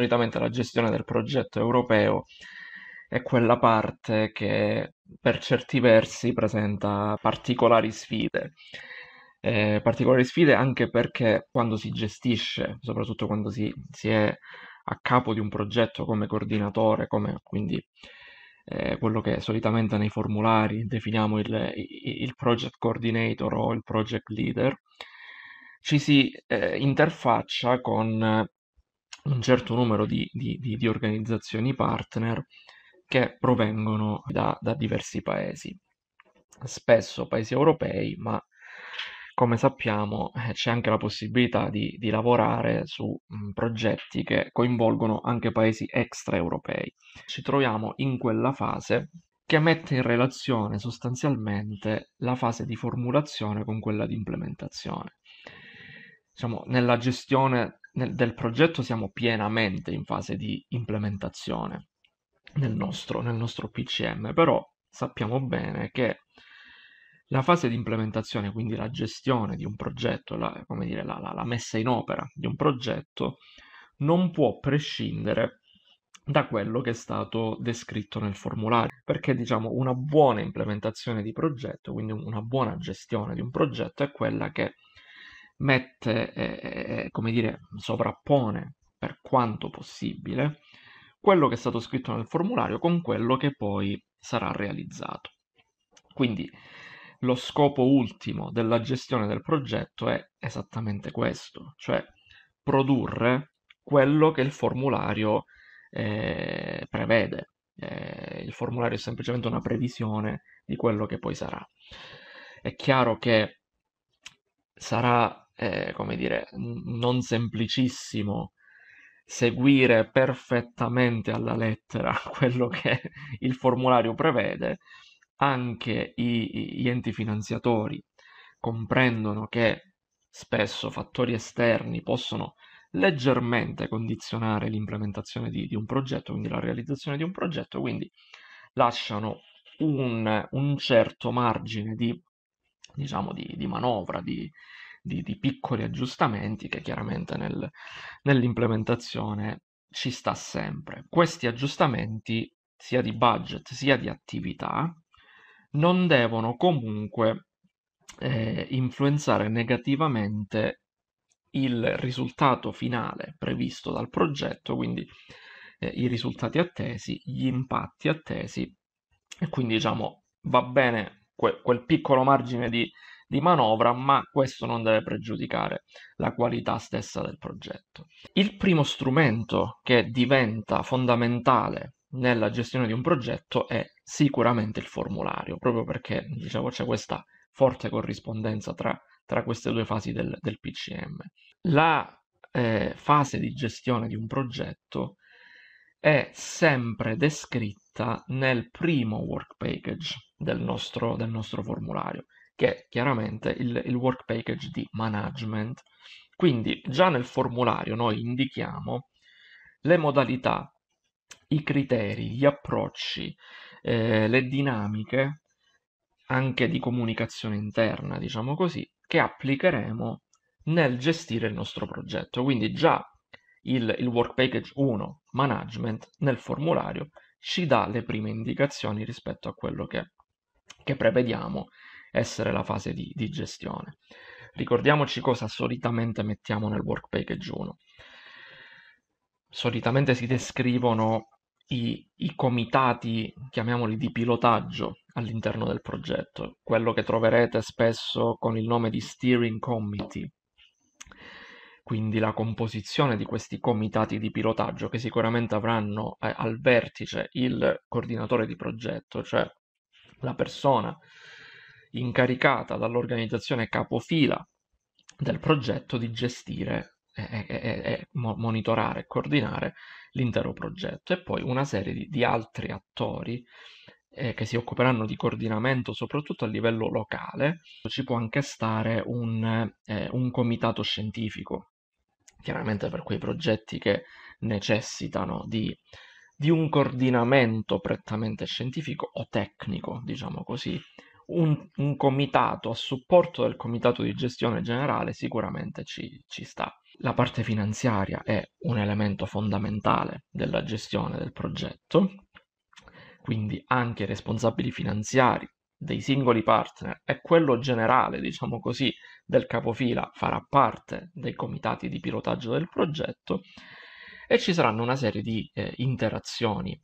solitamente la gestione del progetto europeo è quella parte che per certi versi presenta particolari sfide. Eh, particolari sfide anche perché quando si gestisce, soprattutto quando si, si, è a capo di un progetto come coordinatore, come quindi eh, quello che solitamente nei formulari definiamo il, il, project coordinator o il project leader, ci si eh, interfaccia con un certo numero di, di, di, di organizzazioni partner che provengono da, da diversi paesi, spesso paesi europei, ma come sappiamo eh, c'è anche la possibilità di, di lavorare su mh, mm, progetti che coinvolgono anche paesi extraeuropei. Ci troviamo in quella fase che mette in relazione sostanzialmente la fase di formulazione con quella di implementazione. Diciamo, nella gestione nel, del progetto siamo pienamente in fase di implementazione nel nostro, nel nostro PCM, però sappiamo bene che la fase di implementazione, quindi la gestione di un progetto, la, come dire, la, la, la messa in opera di un progetto, non può prescindere da quello che è stato descritto nel formulario, perché diciamo una buona implementazione di progetto, quindi una buona gestione di un progetto è quella che mette, eh, eh, eh, come dire, sovrappone per quanto possibile quello che è stato scritto nel formulario con quello che poi sarà realizzato. Quindi lo scopo ultimo della gestione del progetto è esattamente questo, cioè produrre quello che il formulario eh, prevede. Eh, il formulario è semplicemente una previsione di quello che poi sarà. È chiaro che sarà eh, come dire, non semplicissimo seguire perfettamente alla lettera quello che il formulario prevede, anche i, gli enti finanziatori comprendono che spesso fattori esterni possono leggermente condizionare l'implementazione di, di un progetto, quindi la realizzazione di un progetto, quindi lasciano un, un certo margine di, diciamo, di, di manovra, di, di, di piccoli aggiustamenti che chiaramente nel, nell'implementazione ci sta sempre. Questi aggiustamenti, sia di budget sia di attività, non devono comunque eh, influenzare negativamente il risultato finale previsto dal progetto, quindi eh, i risultati attesi, gli impatti attesi e quindi diciamo va bene que- quel piccolo margine di, di manovra, ma questo non deve pregiudicare la qualità stessa del progetto. Il primo strumento che diventa fondamentale nella gestione di un progetto è sicuramente il formulario, proprio perché diciamo, c'è questa forte corrispondenza tra, tra queste due fasi del, del PCM. La eh, fase di gestione di un progetto è sempre descritta nel primo work package del nostro, del nostro formulario che è chiaramente il, il work package di management. Quindi già nel formulario noi indichiamo le modalità, i criteri, gli approcci, eh, le dinamiche anche di comunicazione interna, diciamo così, che applicheremo nel gestire il nostro progetto. Quindi già il, il Work Package 1 Management nel formulario ci dà le prime indicazioni rispetto a quello che, che prevediamo essere la fase di, di gestione. Ricordiamoci cosa solitamente mettiamo nel work package 1. Solitamente si descrivono i, i, comitati, chiamiamoli di pilotaggio, all'interno del progetto, quello che troverete spesso con il nome di steering committee. Quindi la composizione di questi comitati di pilotaggio che sicuramente avranno eh, al vertice il coordinatore di progetto, cioè la persona incaricata dall'organizzazione capofila del progetto di gestire e, e, e monitorare e coordinare l'intero progetto e poi una serie di, di altri attori eh, che si occuperanno di coordinamento soprattutto a livello locale, ci può anche stare un, eh, un comitato scientifico, chiaramente per quei progetti che necessitano di, di un coordinamento prettamente scientifico o tecnico, diciamo così, un, un, comitato a supporto del comitato di gestione generale sicuramente ci, ci sta. La parte finanziaria è un elemento fondamentale della gestione del progetto, quindi anche i responsabili finanziari dei singoli partner e quello generale, diciamo così, del capofila farà parte dei comitati di pilotaggio del progetto e ci saranno una serie di eh, interazioni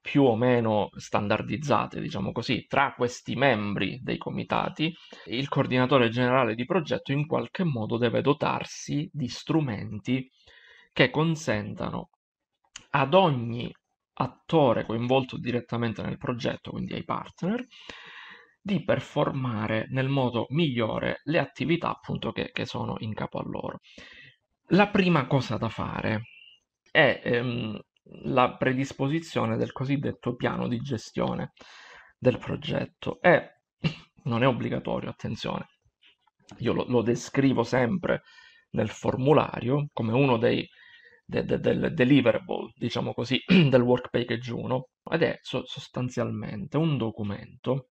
più o meno standardizzate, diciamo così, tra questi membri dei comitati, il coordinatore generale di progetto in qualche modo deve dotarsi di strumenti che consentano ad ogni attore coinvolto direttamente nel progetto, quindi ai partner, di performare nel modo migliore le attività appunto che, che sono in capo a loro. La prima cosa da fare è ehm, la predisposizione del cosiddetto piano di gestione del progetto e non è obbligatorio, attenzione, io lo, lo descrivo sempre nel formulario come uno dei de, de, del deliverable, diciamo così, del work package 1 ed è so, sostanzialmente un documento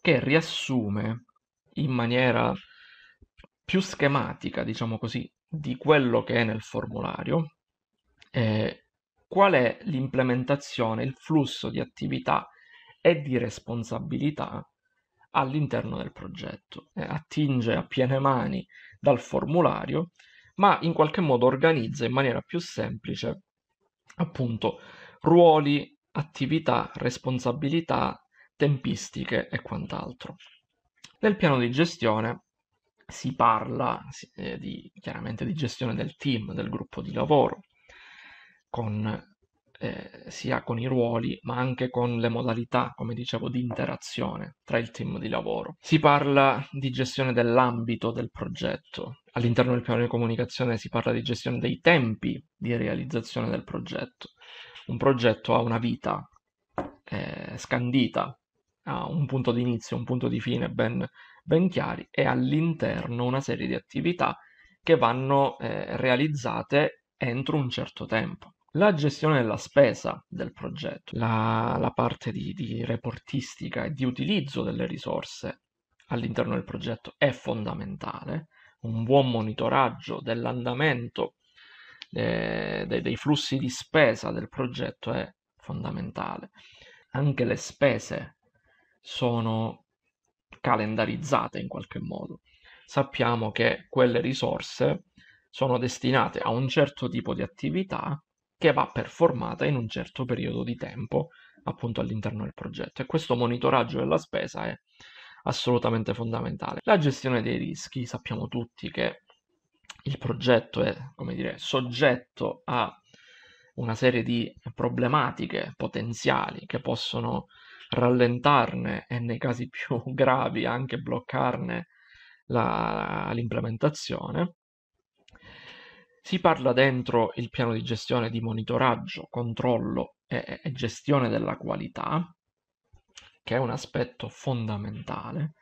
che riassume in maniera più schematica, diciamo così, di quello che è nel formulario, eh, qual è l'implementazione, il flusso di attività e di responsabilità all'interno del progetto. Eh, attinge a piene mani dal formulario, ma in qualche modo organizza in maniera più semplice appunto ruoli, attività, responsabilità, tempistiche e quant'altro. Nel piano di gestione si parla eh, di, chiaramente di gestione del team, del gruppo di lavoro, con, eh, sia con i ruoli ma anche con le modalità, come dicevo, di interazione tra il team di lavoro. Si parla di gestione dell'ambito del progetto. All'interno del piano di comunicazione si parla di gestione dei tempi di realizzazione del progetto. Un progetto ha una vita eh, scandita, ha un punto di inizio, un punto di fine ben, ben chiari e all'interno una serie di attività che vanno eh, realizzate entro un certo tempo la gestione della spesa del progetto, la, la parte di, di reportistica e di utilizzo delle risorse all'interno del progetto è fondamentale, un buon monitoraggio dell'andamento eh, dei, dei flussi di spesa del progetto è fondamentale. Anche le spese sono calendarizzate in qualche modo. Sappiamo che quelle risorse sono destinate a un certo tipo di attività che va performata in un certo periodo di tempo appunto all'interno del progetto e questo monitoraggio della spesa è assolutamente fondamentale. La gestione dei rischi, sappiamo tutti che il progetto è, come dire, soggetto a una serie di problematiche potenziali che possono rallentarne e nei casi più gravi anche bloccarne la, l'implementazione si parla dentro il piano di gestione di monitoraggio, controllo e, e gestione della qualità, che è un aspetto fondamentale,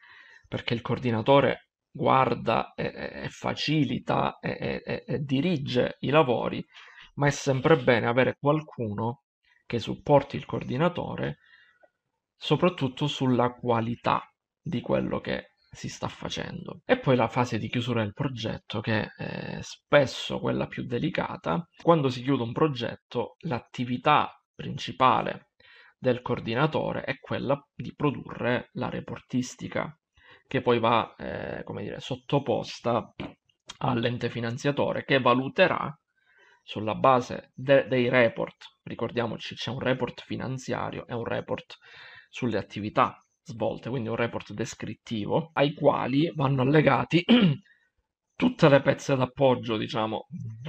perché il coordinatore guarda e, e facilita e, e dirige i lavori, ma è sempre bene avere qualcuno che supporti il coordinatore, soprattutto sulla qualità di quello che si sta facendo. E poi la fase di chiusura del progetto, che è spesso quella più delicata. Quando si chiude un progetto, l'attività principale del coordinatore è quella di produrre la reportistica, che poi va, eh, come dire, sottoposta all'ente finanziatore che valuterà sulla base de- dei report, ricordiamoci c'è un report finanziario e un report sulle attività svolte, quindi un report descrittivo, ai quali vanno allegati tutte le pezze d'appoggio, diciamo,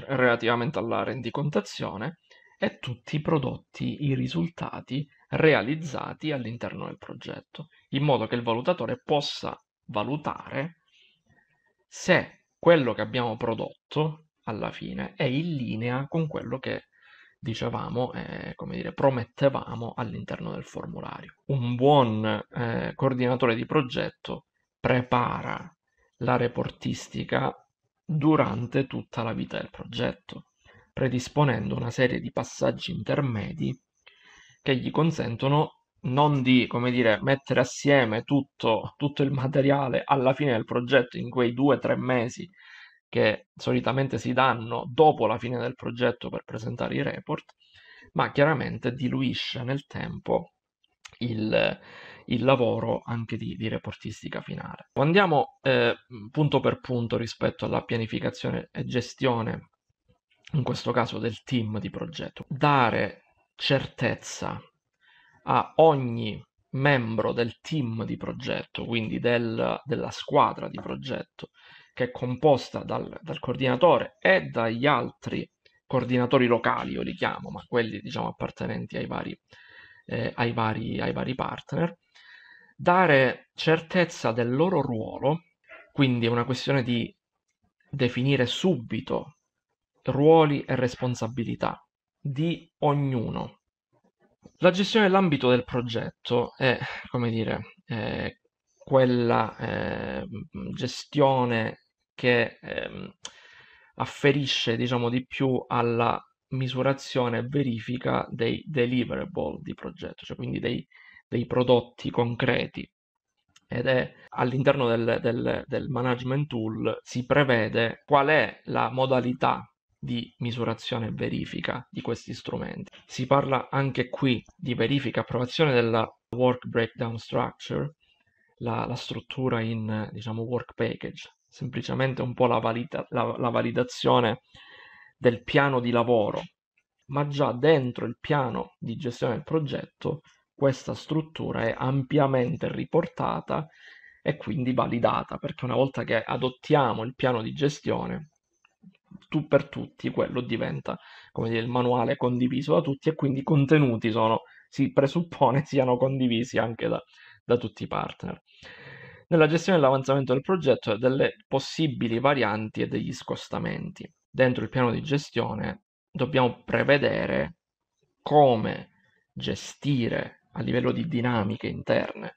relativamente alla rendicontazione e tutti i prodotti, i risultati realizzati all'interno del progetto, in modo che il valutatore possa valutare se quello che abbiamo prodotto alla fine è in linea con quello che dicevamo, eh, come dire, promettevamo all'interno del formulario. Un buon eh, coordinatore di progetto prepara la reportistica durante tutta la vita del progetto, predisponendo una serie di passaggi intermedi che gli consentono non di, come dire, mettere assieme tutto, tutto il materiale alla fine del progetto in quei due o tre mesi che solitamente si danno dopo la fine del progetto per presentare i report, ma chiaramente diluisce nel tempo il, il lavoro anche di, di, reportistica finale. Andiamo eh, punto per punto rispetto alla pianificazione e gestione, in questo caso del team di progetto. Dare certezza a ogni membro del team di progetto, quindi del, della squadra di progetto, che è composta dal, dal coordinatore e dagli altri coordinatori locali, io li chiamo, ma quelli diciamo appartenenti ai vari, eh, ai vari, ai vari partner, dare certezza del loro ruolo, quindi è una questione di definire subito ruoli e responsabilità di ognuno. La gestione dell'ambito del progetto è, come dire, è quella eh, gestione che ehm, afferisce diciamo di più alla misurazione e verifica dei deliverable di progetto, cioè quindi dei, dei prodotti concreti ed è all'interno del, del, del, management tool si prevede qual è la modalità di misurazione e verifica di questi strumenti. Si parla anche qui di verifica e approvazione della work breakdown structure, la, la struttura in diciamo, work package semplicemente un po' la, valida- la, la validazione del piano di lavoro, ma già dentro il piano di gestione del progetto questa struttura è ampiamente riportata e quindi validata, perché una volta che adottiamo il piano di gestione, tu per tutti quello diventa, come dire, il manuale condiviso da tutti e quindi i contenuti sono, si presuppone siano condivisi anche da, da tutti i partner nella gestione dell'avanzamento del progetto e delle possibili varianti e degli scostamenti. Dentro il piano di gestione dobbiamo prevedere come gestire a livello di dinamiche interne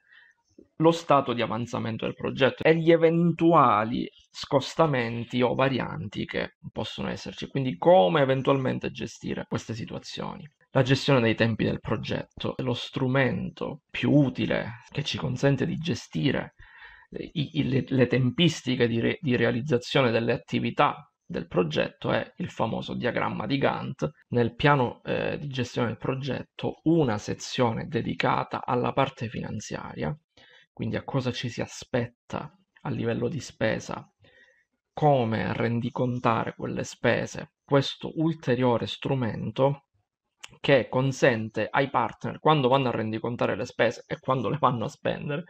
lo stato di avanzamento del progetto e gli eventuali scostamenti o varianti che possono esserci, quindi come eventualmente gestire queste situazioni. La gestione dei tempi del progetto è lo strumento più utile che ci consente di gestire i, i, le, tempistiche di, re, di realizzazione delle attività del progetto è il famoso diagramma di Gantt. Nel piano eh, di gestione del progetto una sezione dedicata alla parte finanziaria, quindi a cosa ci si aspetta a livello di spesa, come rendicontare quelle spese, questo ulteriore strumento che consente ai partner quando vanno a rendicontare le spese e quando le vanno a spendere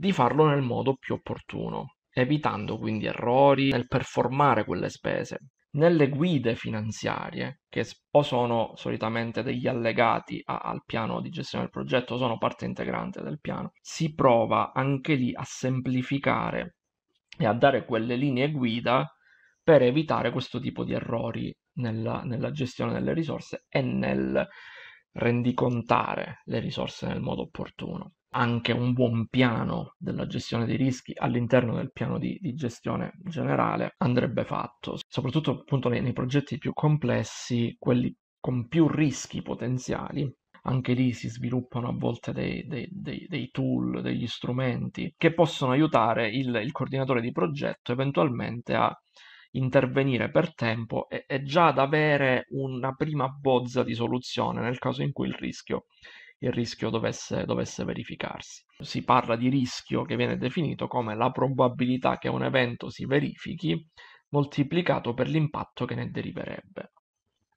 di farlo nel modo più opportuno, evitando quindi errori nel performare quelle spese. Nelle guide finanziarie, che o sono solitamente degli allegati a, al piano di gestione del progetto o sono parte integrante del piano, si prova anche lì a semplificare e a dare quelle linee guida per evitare questo tipo di errori nella, nella gestione delle risorse e nel rendicontare le risorse nel modo opportuno anche un buon piano della gestione dei rischi all'interno del piano di, di gestione generale andrebbe fatto, soprattutto appunto nei, nei progetti più complessi, quelli con più rischi potenziali, anche lì si sviluppano a volte dei, dei, dei, dei tool, degli strumenti che possono aiutare il, il, coordinatore di progetto eventualmente a intervenire per tempo e, e già ad avere una prima bozza di soluzione nel caso in cui il rischio il rischio dovesse, dovesse verificarsi. Si parla di rischio che viene definito come la probabilità che un evento si verifichi moltiplicato per l'impatto che ne deriverebbe.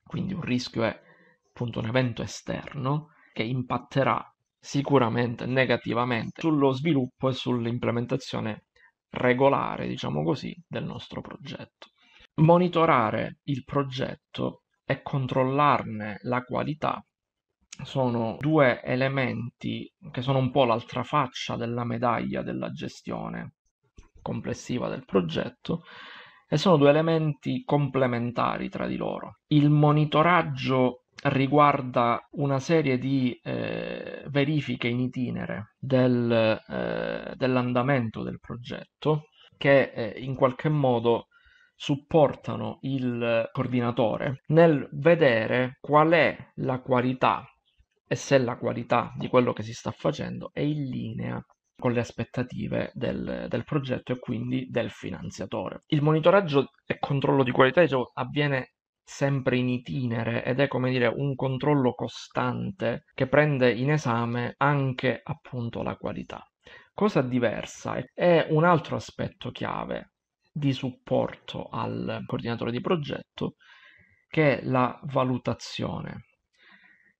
Quindi un rischio è appunto un evento esterno che impatterà sicuramente negativamente sullo sviluppo e sull'implementazione regolare, diciamo così, del nostro progetto. Monitorare il progetto e controllarne la qualità sono due elementi che sono un po' l'altra faccia della medaglia della gestione complessiva del progetto e sono due elementi complementari tra di loro. Il monitoraggio riguarda una serie di eh, verifiche in itinere del, eh, dell'andamento del progetto che eh, in qualche modo supportano il coordinatore nel vedere qual è la qualità e se la qualità di quello che si sta facendo è in linea con le aspettative del, del, progetto e quindi del finanziatore. Il monitoraggio e controllo di qualità diciamo, avviene sempre in itinere ed è come dire un controllo costante che prende in esame anche appunto la qualità. Cosa diversa è un altro aspetto chiave di supporto al coordinatore di progetto che è la valutazione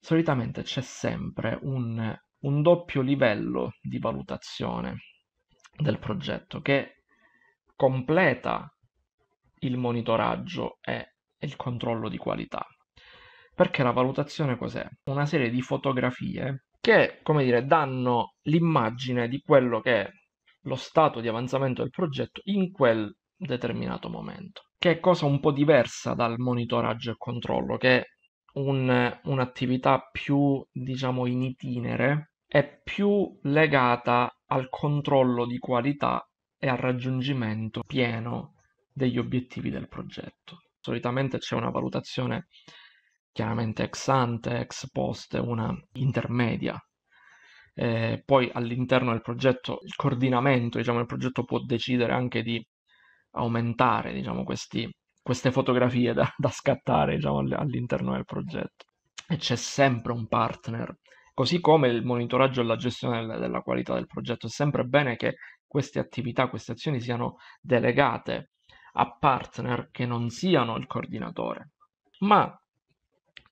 solitamente c'è sempre un, un doppio livello di valutazione del progetto che completa il monitoraggio e il controllo di qualità. Perché la valutazione cos'è? Una serie di fotografie che, come dire, danno l'immagine di quello che è lo stato di avanzamento del progetto in quel determinato momento, che è cosa un po' diversa dal monitoraggio e controllo, che un, un'attività più, diciamo, in itinere, è più legata al controllo di qualità e al raggiungimento pieno degli obiettivi del progetto. Solitamente c'è una valutazione chiaramente ex ante, ex post, una intermedia. Eh, poi all'interno del progetto il coordinamento, diciamo, il progetto può decidere anche di aumentare diciamo, questi queste fotografie da, da scattare diciamo, all'interno del progetto. E c'è sempre un partner, così come il monitoraggio e la gestione della, della qualità del progetto. È sempre bene che queste attività, queste azioni siano delegate a partner che non siano il coordinatore. Ma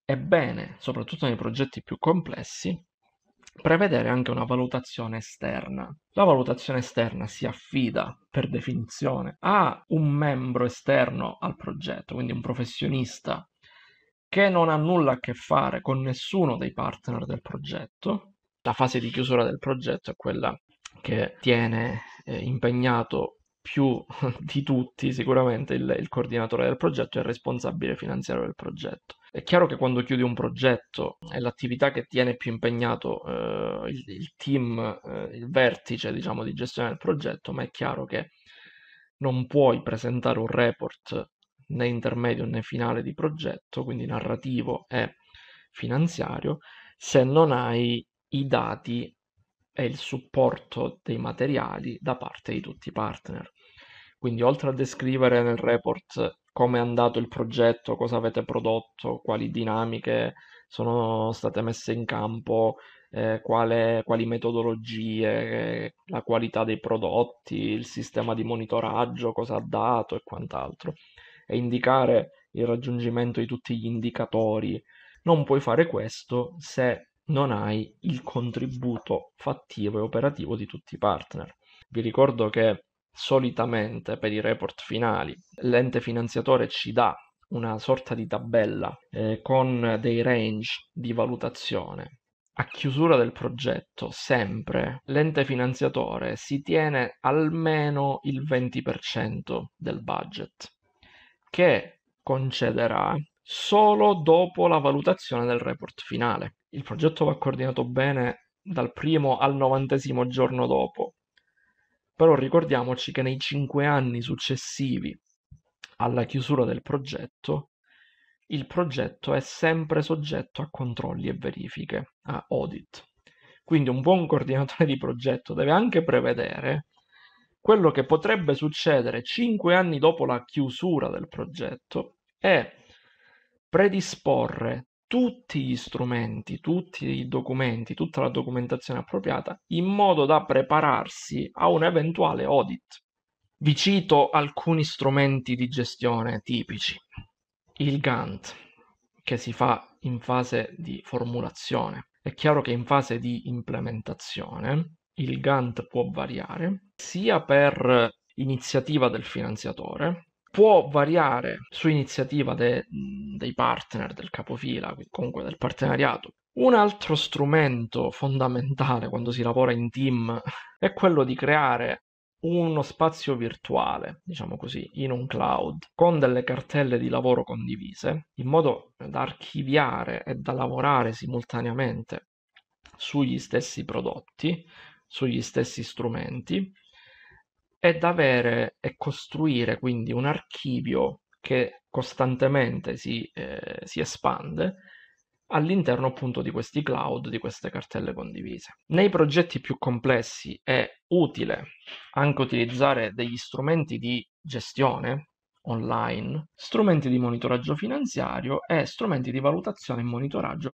è bene, soprattutto nei progetti più complessi, prevedere anche una valutazione esterna. La valutazione esterna si affida, per definizione, a un membro esterno al progetto, quindi un professionista che non ha nulla a che fare con nessuno dei partner del progetto. La fase di chiusura del progetto è quella che tiene eh, impegnato più di tutti sicuramente il, il coordinatore del progetto e il responsabile finanziario del progetto. È chiaro che quando chiudi un progetto è l'attività che tiene più impegnato eh, il, il, team, eh, il vertice diciamo, di gestione del progetto, ma è chiaro che non puoi presentare un report né intermedio né finale di progetto, quindi narrativo e finanziario, se non hai i dati e il supporto dei materiali da parte di tutti i partner. Quindi oltre a descrivere nel report come è andato il progetto, cosa avete prodotto, quali dinamiche sono state messe in campo, eh, quale, quali metodologie, la qualità dei prodotti, il sistema di monitoraggio, cosa ha dato e quant'altro. E indicare il raggiungimento di tutti gli indicatori. Non puoi fare questo se non hai il contributo fattivo e operativo di tutti i partner. Vi ricordo che solitamente per i report finali l'ente finanziatore ci dà una sorta di tabella eh, con dei range di valutazione. A chiusura del progetto, sempre, l'ente finanziatore si tiene almeno il 20% del budget, che concederà solo dopo la valutazione del report finale. Il progetto va coordinato bene dal primo al novantesimo giorno dopo, però ricordiamoci che nei cinque anni successivi alla chiusura del progetto, il progetto è sempre soggetto a controlli e verifiche, a audit. Quindi un buon coordinatore di progetto deve anche prevedere quello che potrebbe succedere cinque anni dopo la chiusura del progetto e predisporre tutti gli strumenti, tutti i documenti, tutta la documentazione appropriata in modo da prepararsi a un eventuale audit. Vi cito alcuni strumenti di gestione tipici. Il Gantt, che si fa in fase di formulazione. È chiaro che in fase di implementazione il Gantt può variare sia per iniziativa del finanziatore, può variare su iniziativa de, dei partner, del capofila, comunque del partenariato. Un altro strumento fondamentale quando si lavora in team è quello di creare uno spazio virtuale, diciamo così, in un cloud, con delle cartelle di lavoro condivise, in modo da archiviare e da lavorare simultaneamente sugli stessi prodotti, sugli stessi strumenti è da avere e costruire quindi un archivio che costantemente si, eh, si espande all'interno appunto di questi cloud, di queste cartelle condivise. Nei progetti più complessi è utile anche utilizzare degli strumenti di gestione online, strumenti di monitoraggio finanziario e strumenti di valutazione e monitoraggio